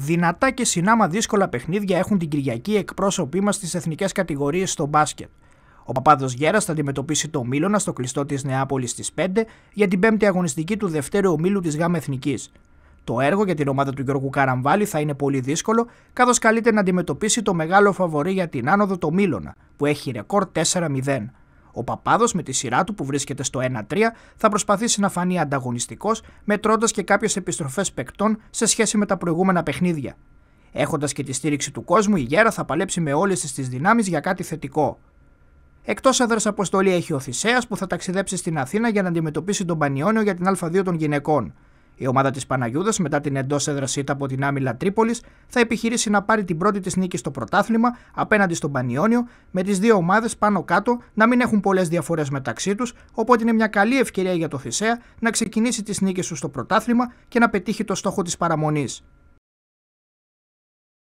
Δυνατά και συνάμα δύσκολα παιχνίδια έχουν την Κυριακή εκπρόσωποι μας στις εθνικές κατηγορίες στο μπάσκετ. Ο Παπάδος Γέρας θα αντιμετωπίσει το Μήλωνα στο κλειστό της Νεάπολης στις 5 για την πέμπτη αγωνιστική του δευτέρου ομίλου της ΓΑΜ Εθνικής. Το έργο για την ομάδα του Γιώργου Καραμβάλη θα είναι πολύ δύσκολο, καθώς καλείται να αντιμετωπίσει το μεγάλο φαβορή για την άνοδο το Μήλωνα, που έχει ρεκόρ 4-0. Ο Παπάδος με τη σειρά του που βρίσκεται στο 1-3 θα προσπαθήσει να φανεί ανταγωνιστικός, μετρώντας και κάποιες επιστροφές παικτών σε σχέση με τα προηγούμενα παιχνίδια. Έχοντας και τη στήριξη του κόσμου, η Γέρα θα παλέψει με όλες τις δυνάμεις για κάτι θετικό. Εκτός έδρα αποστολή έχει ο Θησέας που θα ταξιδέψει στην Αθήνα για να αντιμετωπίσει τον Πανιόνιο για την Α2 των γυναικών. Η ομάδα της Παναγιούδας, μετά την εντός έδρασή από την Άμυλα Τρίπολης, θα επιχειρήσει να πάρει την πρώτη της νίκη στο πρωτάθλημα απέναντι στον Πανιόνιο, με τις δύο ομάδες πάνω κάτω να μην έχουν πολλές διαφορές μεταξύ τους, οπότε είναι μια καλή ευκαιρία για το Θησέα να ξεκινήσει τις νίκες του στο πρωτάθλημα και να πετύχει το στόχο της παραμονής.